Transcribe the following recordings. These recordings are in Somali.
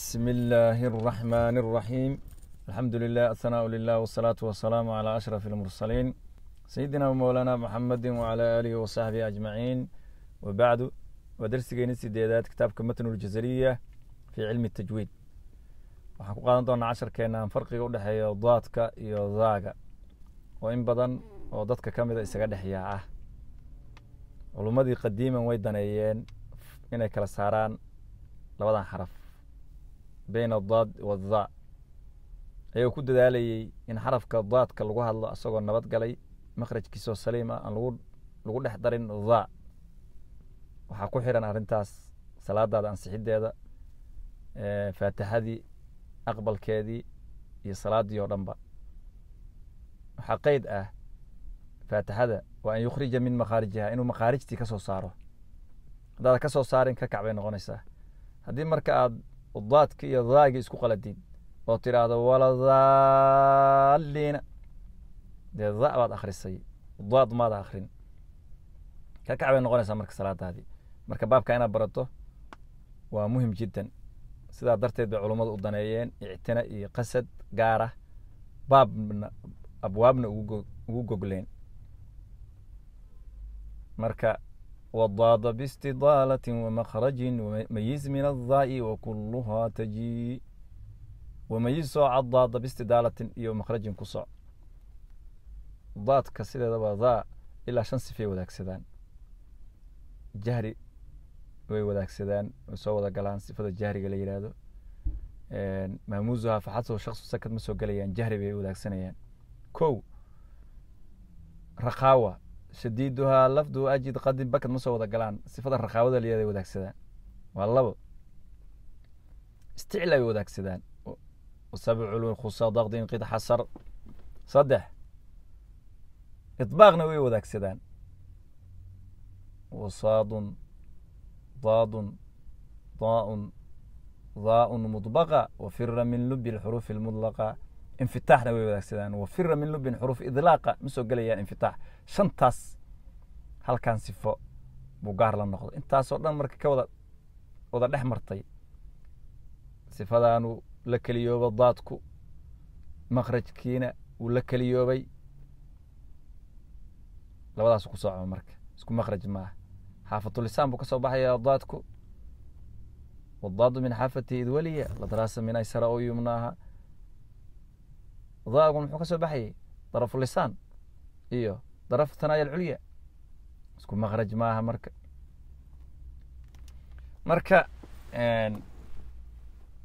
بسم الله الرحمن الرحيم الحمد لله الثناء لله والصلاة والسلام على أشرف المرسلين سيدنا ومولانا محمد وعلى آله وصحبه أجمعين وبعد ودرسينا سيدات كتاب متن الجزرية في علم التجويد waxaan ku qaadan doonaa casharkeenaan farqiga u dhexeeya daadka iyo daaga oo in badan oo dadka ka mida isaga dhexyaa ah culummadii qadiiman way daneeyeen inay kala saaraan labadan xaraf bayn adaad wadhaa ayagoo ku dadaalayey in xarafka daadka lagu hadlo isagoo nabad galay makhrajkiisoo saliim ah aan lagu dhex darin dhaa waxaa ku xiran arrintaas salaadaada ansixideeda faatixadii aqbalkeedii iyo salaadii oo dhanba waxaa qeyd ah faatixada waa an yukhrija min makhaarijiha inuu makhaarijtii ka soo saaro haddaada ka soo saarin ka kac bay noqonaysaa haddii marka aad daadki iyo daagi isku qaladin oo tiraahdo waladaliina dee da baad akrisay daad maada akrin kakac bay noqonaysaa marka salaadaadii marka baabka inaad barato waa muhim jiddan sidaa darteed bay culummadu u daneeyeen ictina iyo qasad gaara baabna abwaabna ugu gogleen marka وضاد باستضالة ومخرج وميز من الضاء وكلها تجي وميز صوع ضاد باستضالة iyo مخرج ku soc daadka sideedaba daa ilaa shan sifay wadaagsadaan jahri way wadaagsadaan way soo wada galaan sifada jahriga la yidhaahdo maamuusuha faxadso shaksu sakad ma soo gelayaan jahri bay wadaagsanayaan kow rakaawa shadiiduhaa lafdu ajid qadim bakad ma soo wada galaan sifada rakhaawada layaday wadaagsadaan waa labo isticla bay wadaagsadaan sabculun khusa dakdin qid xasar saddex idbaaqna way wadaagsadaan wasaadun daadun daaun daaun mudbaqa wafira min lubi alxuruufi almudlaqa infitaaxna way wadaagsadaan wafira min lubin xuruuf idlaaqa ma soo gelayaan infitaax shantaas halkan sifo buu gaar la noqday intaasoo dhan marka ka wada wada dhex martay sifadaanu la keliyooba daadku makrajkiina wuu la keliyoobay labadaas ku socma marka isku makraj maaha xaafatulisaan buu ka soo baxaya daadku wadaadu min xaafati idwaliya ladraasa min aysara oo yumnaaha daagu muxuu ka soo baxayay darafulisaan iyo darafu tanaaya alculya isku maqraj maaha marka marka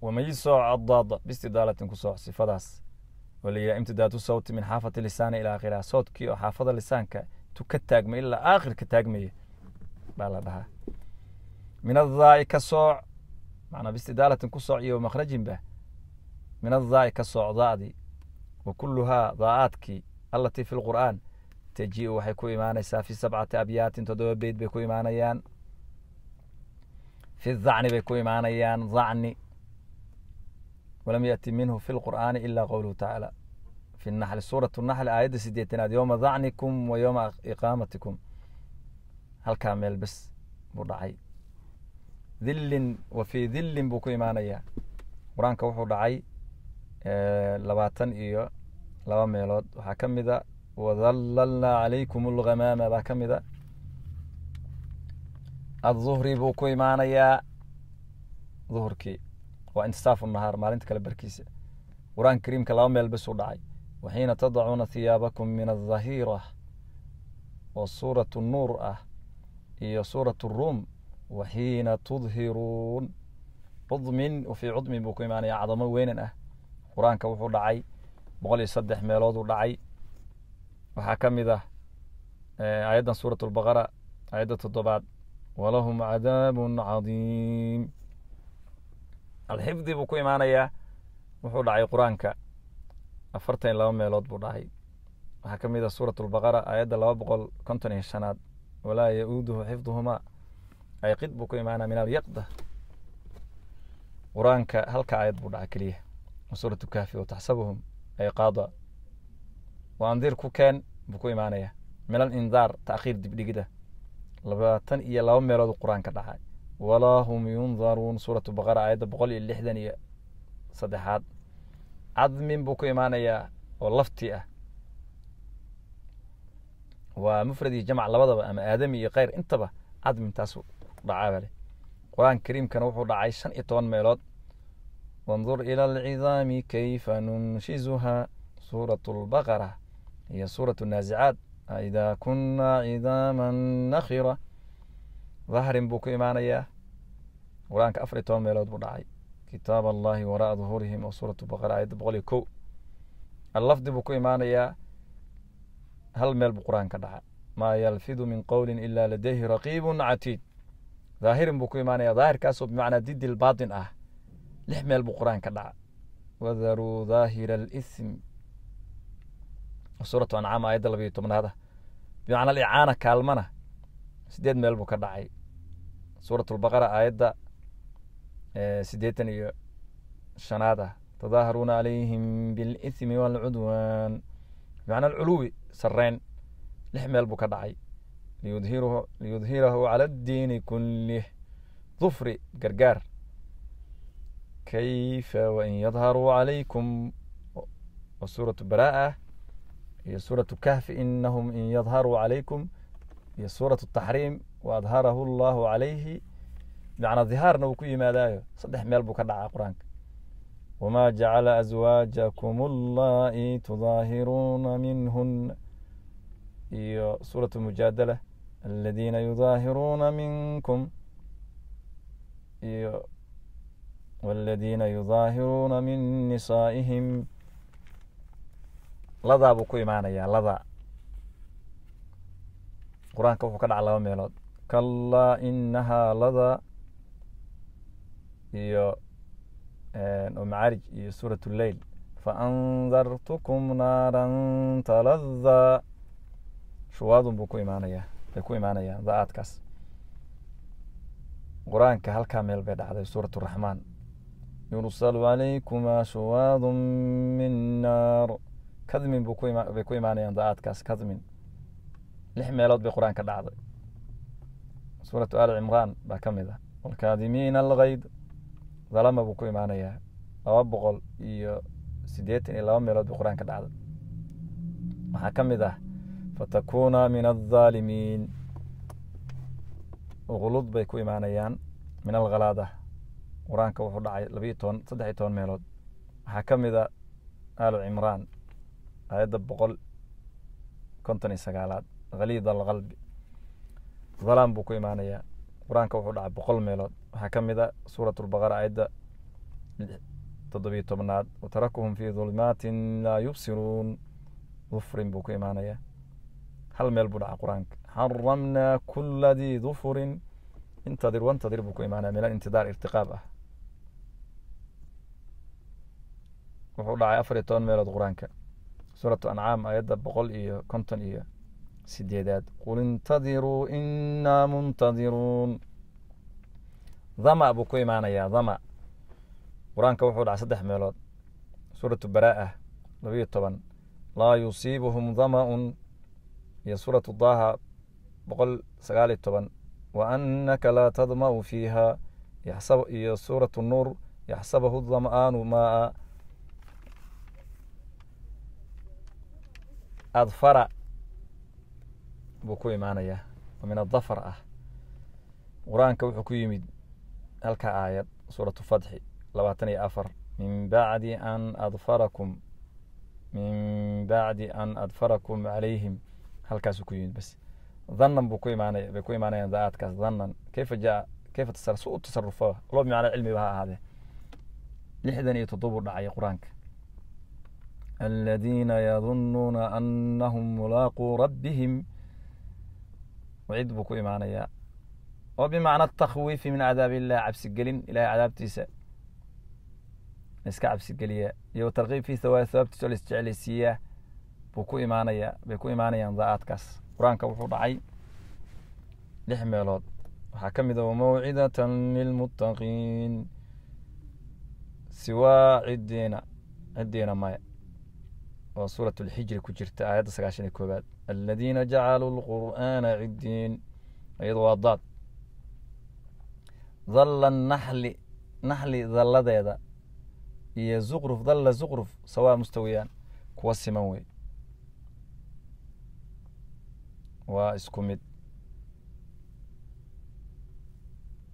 wamayisooc addaada bistidaalatin ku sooc sifadaas oo imtidaadu sawti min xaafati lisaani ilaa akhiriha sawtkii oo xaafada lisaanka tu ka taagmay ilaa aakhirka taagmaya baa la dhahaa min addaai ka sooc macnaa bistidaalatin ku sooc iyo maqrajinba min addaai ka sooc daadii wa kulluhaa daa'aadkii allatii fi lqur'aan tajiiu waxay ku imaanaysaa fi sabcati abyaatin toddoba beyd bay ku imaanayaan fi zacni bay ku imaanayaan zacni walam yati minhu fi lqur'aani ila qowluhu tacaala fi naxli suuratu naxli aayadda sideetanaad yooma dacnikum wa yooma iqaamatikum halkaa meel bes buu dhacay dhillin wa fii dhillin buu ku imaanayaa qur-aanka wuxuu dhacay labaatan iyo laba meelood waxaa ka mid a wadallalnaa calaykum alghamaama baa ka mid a adduhri buu ku imaanayaa duhurkii waa intisaafu nahaar maalinta kale barkiisa qur-aan kariimka laba meel bes u dhacay waxiina tadacuuna hiyaabakum min adhahiira oo suuratu nuur ah iyo suuratu ruum waxiina tudhiruun cudmin wafii cudmin buu ku imaanayaa cadamo weynan ah qur-aanka wuxuu dhacay boqol iyo saddex meelooduu dhacay waxaa ka mid ah eh, aayaddan suurat albaqara aayadda toddobaad walahum cadaabun cadiim alxifdi buu ku imaanayaa wuxuu dhacay qur-aanka afartan iyo laba meelood buu dhacay waxaa ka mid ah suurat albaqara aayadda laba boqol konton iyo shanaad walaa ya-uuduhu xifduhumaa ayqid buu ku imaanaa min alyaqda qur-aanka halka aayad buu dhaca keliya surة kafi wtaxsabhum iqaada waandir ku keen buu ku imaanaya min alindaar taakhiir dibdhigida labaatan iyo laba meelood qur-aanka dhacay walaa hum yundaruun suuratu baqara aayadda boqol iyo lixdan iyo saddexaad cadmin buu ku imaanayaa oo lafti ah waa mufrad iyo jamc labadaba ama aadami iyo kheyr intaba cadmin taas dhacaa bale qur-aanka kariimkana wuxuu dhacay shan iyo toban meelood وانظر إلى العظام كيف ننشزها سورة البقرة هي سورة النازعات إذا كنا عظاما نخرة ظهر بك إيمانية وران كأفرتون ميلود بلعي كتاب الله وراء ظهورهم وسورة البقرة عيد آية بقولي كو اللفظ بك إيمانية هل ميل بقران كدعا ما يلفظ من قول إلا لديه رقيب عتيد ظاهر بك إيمانية ظاهر كاسو بمعنى ضد الباطن أه lix meel buu qur-aan ka dhaca wadaruu daahira alism suuratu ancaam aayadda labayo tobnaada ah. bimacna alicaana kaalmana siddeed meel buu ka dhacay suurat lbaqara aayadda siddeetan iyo shanaad ah tadaaharuuna calayhim bilismi waalcudwaan bimacna alculuwi sarreyn lix meel buu ka dhacay liyudhirahu cala addiini kullih dufri gargaar kayfa wain yadharuu calaykum wa suuratu bara'a iyo suuratu kahfi inahum in yadharuu calaykum iyo suuratu taxriim waadharahu allahu calayhi bimacnaa dihaarna wuu ku yimaadaayo saddex meel buu ka dhacaa qur-aanka wma jacala azwaajakum allaai tudaahiruuna minhuna iyo suuratu mujaadala aladiina yudaahiruuna minkum iyo والذين يظاهرون من نسائهم ladaa buu ku imaanayaa ladaa qur-aanka wuxuu ka dhaca laba meelood kallaa inahaa ladaa iyo macaarij iyo suurat lleil faandartukum naaran taladaa shuwaadun buu ku imaanayaa bay ku imaanayaa da-aadkaas qur-aanka halkaa meel bay dhacday suurat raxmaan yursal calaykumaa shuwaadu min naar kadmin bay ku imaanayaan daacaadkaas kadmin lix meelood bay qur-aan ka dhacday suuratu aali cimraan baa ka mid ah walkaadimiina alkayd dalama buu ku imaanayaa laba boqol iyo siddeetan iyo laba meelood bay qur-aan ka dhacday waxaa ka mid ah fatakuuna min aldaalimiin uqulud bay ku imaanayaan min alkhalaada qur-aanka wuxuu dhacay labiyo toban saddex iyo toban meelood waxaa ka mid a aalu cimraan aayadda boqol konton iyo sagaalaad khaliid alqalbi dhalaan buu ku imaanayaa qur-aanka wuxuu dhacay boqol meelood waxaa ka mid a suurat lbaqara aayadda toddobiyo tobnaad watarakuhum fii dulmaatin laa yubsiruun dufrin buu ku imaanayaa hal meel buu dhaca qur-aanka xaramnaa kula dufurin intadir wantadir buu ku imaanaya meela intidaar irtiqaab ah wuxuu dhacay afar iyo toban meelood qur-aanka suuratu ancaam aayadda boqol iyo konton iyo sideedaad qul intadiruu innaa muntadiruun dhama buu ku imaanayaa dhama qur-aanka wuxuu dhacay saddex meelood suuratu baraa'ah labayo toban laa yusiibuhum dhama'un iyo suuratu daaha boqol sagaaliyo toban wa annaka laa tadma'u fiiha iyo suuratu nuur yaxsabahu dhama'aanu maa'a adfara buu ku imaanayaa oo min adafar ah qur-aanka wuxuu ku yimid halka aayad suuratu fatxi labaatan iyo afar min bacdi an adfarakum min bacdi an adfarakum calayhim halkaasuu ku yimid bas dhanan buu ku imaanaya bay ku imaanayaan da-aadkaas dhanan kayfa jaa kayfa tasar su u tasarufa loo bimacnaa cilmiba ha ahaadee lixdan iyo toddobu dhacay qur-aanka aladiina yadunnuuna anahum mulaaquu rabbihim waciid buu ku imaanayaa oo bimacna takhwiifi min cadaab illah cabsigelin ilahay cadaabtiisa laiska cabsigeliyaa iyo tarkiib fi hawaab hawaabtiisa oo laisjeclaysiiyaa buu ku imaanayaa bay ku imaanayaan da'aadkaas qur-aanka wuxuu dhacay lix meelood waxaa ka mid a wamawcidatan lilmuttaqiin siwaa ciddiina ciddiina maya waa suurat lxijri ku jirta aayadda sagaashan iyo koobaad aladiina jacaluu lqur'aana cidiin iyadu waa daad dalla naxli naxli dalladeeda iyo zuqruf dalla zuqruf sawaa mustawiyaan kuwa siman wey waa isku mid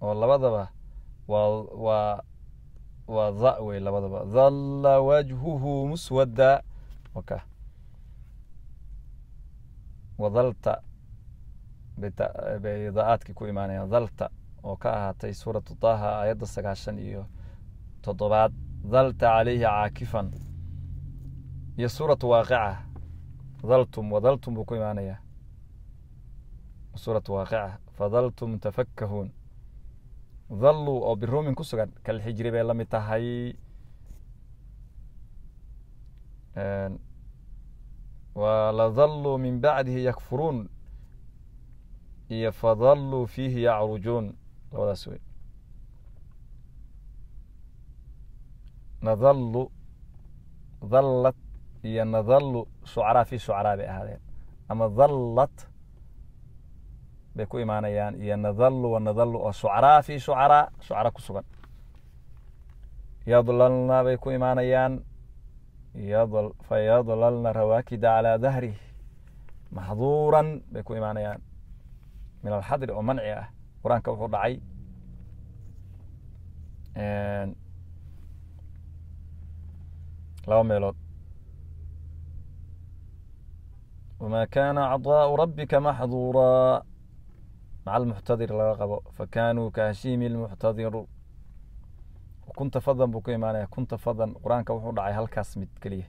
oo labadaba waa waa waa da wey labadaba dalla wajhuhu muswadda xukmaka wadalta bay daaadkii ku imaanaya dalta oo ka ahaatay suuratu daaha aayadda sagaashan iyo toddobaad dalta calayhi caakifan iyo suuratu waaqica daltum wadaltum buu ku imaanayaa suuratu waaqica fadaltum tafakkahuun dalluu oo biruumin ku sugan kal xijri bay la mid tahay waladalluu min bacdihi yakfuruun iyo fadalluu fiihi yacrujuun labadaas wey nadallu dallad iyo nadallu sucaraa fi sucaraa bay ahaadeen ama dallad bay ku imaanayaan iyo nadallu wa nadallu oo sucaraa fi sucaraa sucara ku sugan yadlalna bay ku imaanayaan fayadlalna rawaakida calaa dahrih maxduuran bay ku imaanayaan min alxadri oo manci ah qur-aanka wuxuu dhacay laba meelood wma kana cطaءu rabika maxduura maca almuxtadir laga qabo fakanuu kahashimi اlmuxtadiru kunta fadan buu ka imaanaya kunta fadan qur-aanka wuxuu dhacay halkaas mid keliya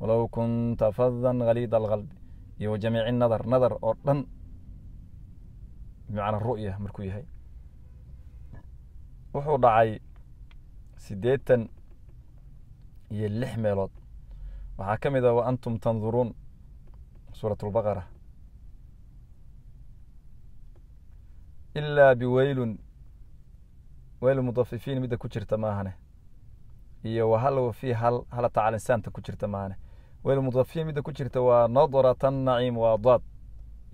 walow kunta fadan haliid alqalbi iyo wajamiici nadar nadar oo dhan bimacnaa ru'ya markuu yahay wuxuu dhacay siddeetan iyo lix meelood waxaa ka mid ah wa antum tanduruun suurat lbaqara ilaa biweylun weyl mudafifiin midda ku jirta maahane iyo wahal wafi hal halata calinsaanta ku jirta maahane weyl mudafifiin midda ku jirta waa nadratan naciim waa daad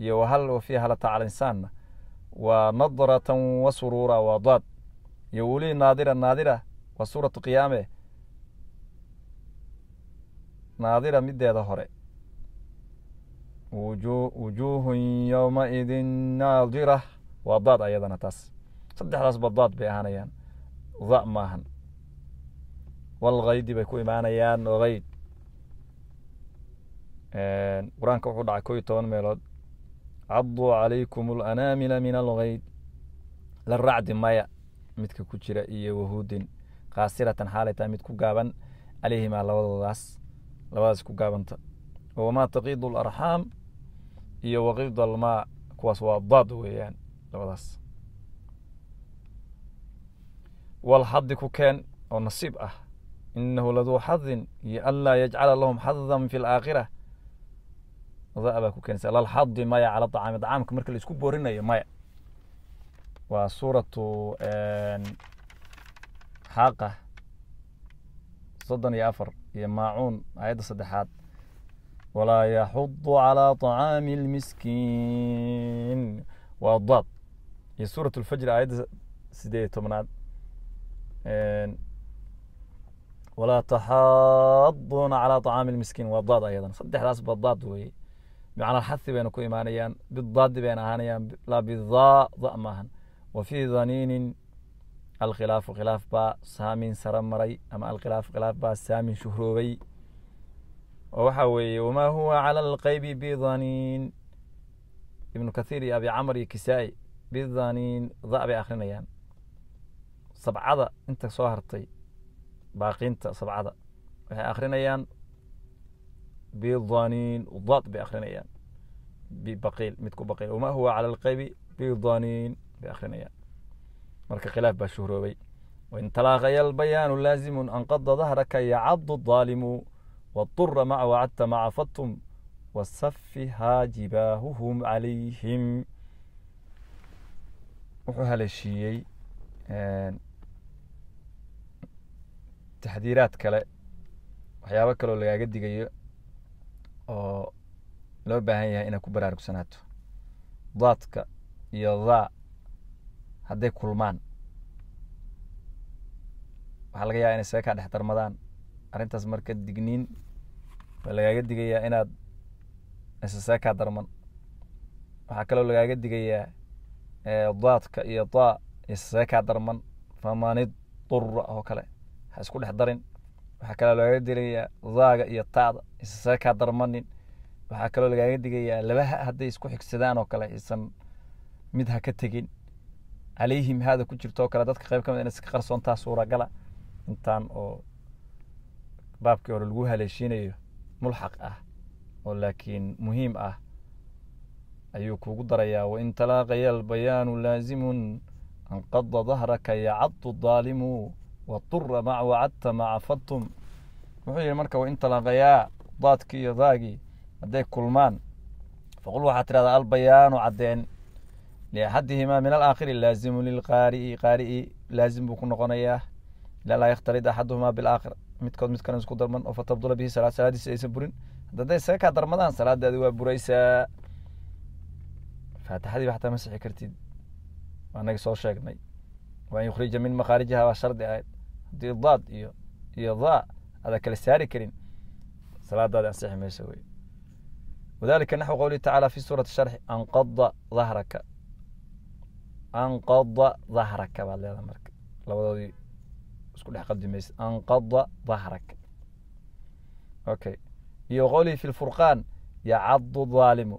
iyo wahal wafi halata calinsaanna waa nadratan wasuruura waa daad iyo wuli naadira naadira waa suuratu qiyaame naadira mideeda hore wujuuhun yowmaidin naadira waa daad ayadana taas saddexdaas baddaad bay ahaanayaan da maahan walkhaydi bay ku imaanayaan hayd qur-aanka wuxuu dhacay ko iyo toban meelood caduu calaykum alanaamila min alghayd la racdi maya midka ku jira iyo wahuudin kaasiratan xaalaytaa mid ku gaaban calayhimaa labadoodaas labadaas ku gaabanta wamaa taqiidu alarxaam iyo waqiid almaa kuwaas waa daad weeyaan labadaas wal xadi ku keen oo nasiib ah inahu laduu xadin iyo anlaa yajcala lahum xadan fi laakhira daa baa ku keenaysa lalxadi maya cala acaami acaamka marka la isku boorinayo maya waa suuratu xaaqa soddon iyo afar iyo maacuun aayadda saddexaad walaa yaxudu calaa acaami lmiskiin waa daad iyo suurat lfajr aayadda sideed tobnaad walaa taxaaduuna calaa طacaami اmiskiin waa daad ayadan saddexdaas ba daad weye bmacnaa xahi bayna ku imaanayaan bidaadi bayna ahaanayaan laa bida da maahan wa fii daniinin alkhilaafu khilaaf baa saamin sara maray ama alkhilaafu khilaaf baa saamin shuhroobay oo waxaa weeye wamaa huwa cala alqaybi bidaniin ibnu kathiir iyo abi camr iyo kisaa-i bidaniin da bay akhrinayaan sabcada inta soo hartay baaqiinta sabcada waxay akrinayaan bidaniin daad bay akrinayaan bibaqiil mid ku baqiil wama huwa cala alqaybi bidaniin bay akrinayaan marka khilaaf baa shuhroobay wain talaaqaya albayaanu laazimun anqada dahraka yacadu daalimu wadura maca wacadta maca fatum wasafihaa jibaahuhum calayhim wuxuu haleeshiiyey taxdiiraad kale waxyaabo kaloo lagaaga digayo oo loo baahan yahay inaad ku baraarugsanaato daadka iyo daa hadday kulmaan waxaa laga yaaba inay saga kaa dhex darmadaan arrintaas marka digniin waa lagaaga digayaa inaad aysan kaa darman waxaa kaloo lagaaga digayaa daadka iyo daa aysan saga kaa darman durra oo kale ha isku dhex darin waxaa kaloo loogaga digayaa daaga iyo taacda isasee kaa darmanin waxaa kaloo lagaaga digayaa labaha hadday isku xigsadaan oo kale isan mid ha ka tegin calayhim haada ku jirto oo kale dadka qayb ka mid ah in iska qarsoontaa suuragala intaan oo baabkii hore lagu haleeshiinayo mulxaq ah oo laakiin muhiim ah ayuu kuugu darayaa wain talaaqaya albayaanu laazimun anqada dahraka yacaddu daalimu watura mac wacadta maca fadtum wuxuu yidhi marka wain talaqayaa daadkii iyo daagii hadday kulmaan faqul waxaa tidhahdaa albayaanu caddeen liaxadihimaa min alaakhiri laazimu lilqaari'i qaari'i laazim buu ku noqonayaa ilaa laa yakhtarid axaduhumaa bilaakhir midkood mid isku darman oo fatabdula bihi salaad salaadiisi aysan burin hadday isaga kaa darmadaan salaadaadi waa buraysaa faatixadiiba xataa masixi kartid waa inagii soo sheegnay waan yukhrija min makhaarijiha baa shardi ahayd hadii daad iyo iyo daa aada kala saari karin salaadaada ansixi mayso wey wadalika naxwu qowlihi tacala fi suurati sharxi anqada dahraka anqada dahraka baad leedaha marka labadoodii isku dhex qabdi anqada dahraka okay iyo qowlihi fi lfurqaan yacadu dhaalimu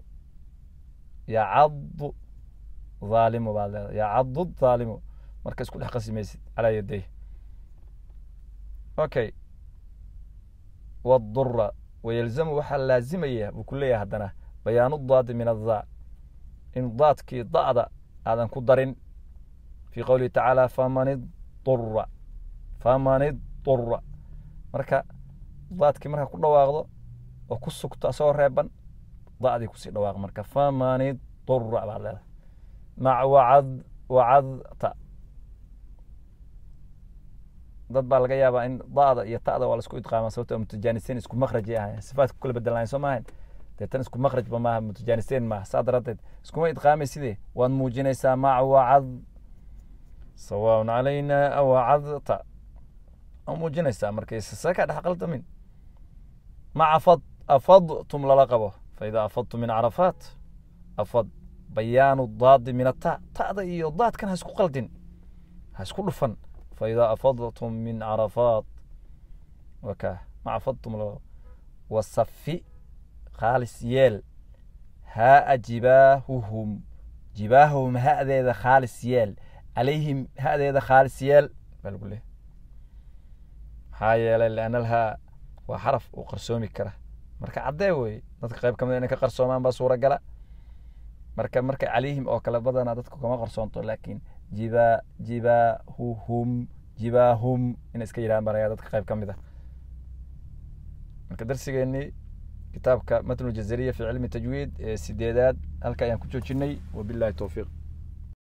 yacadu dhaalimu baad leedaha yacadu dhaalimu marka isku dhex qasi calaa yadayh okay wdura wayelzamu waxaa laazimaya buu ku leeyahay haddana bayaanu daadi min adaa in daadkii da'da aadan ku darin fii qowlihi tacaala faman idura faman idura marka daadkii markaa ku dhawaaqdo oo ku sugto asagoo reeban da'dii kusii dhawaaq marka faman idura baad leedahay mac wacad wacadta dad baa laga yaabaa in dada iyo tada waa lasku idqaama sababto ah mutajaaniseyn isku makraj ahay sifaadku kala bedelnayn soo maahan dee tan isku makrajba maaha mutajaaniseyn maaha saa daraaddeed iskuma idqaamay waad muujinaysaa mac wacad calayna awacadta waa muujinaysaa markaysase kaa dhex qaldamin maca afadtum lala qabo faidaa afadtum min carafaat afad bayaanu daadi min ata ta'da iyo daadkan ha isku qaldin ha isku dhufan faidaa afadtum min carafaat waka ma afadtum wasafi khaalis yeel haa jibaahuhum jibaahahum ha'deeda khaalis yeel calayhim ha'deeda khaalis yeel baa lagu leehay maxaa yeelay lianna lhaa waa xaraf uu qarsoomi kara marka caddee weye dadka qayb ka mid inay ka qarsoomaan baa suura gala marka marka calayhim oo kale badanaa dadku kama qarsoonto laakiin jiba jiba huhum jibahum ina iska yidhahan baan dadka qayb ka mid a ah. marka darsigeenni kitaabka matnu jazariya fi cilmi tajwiid ee sideedaad halka ayaan ku joojinay wabilahi towfiiq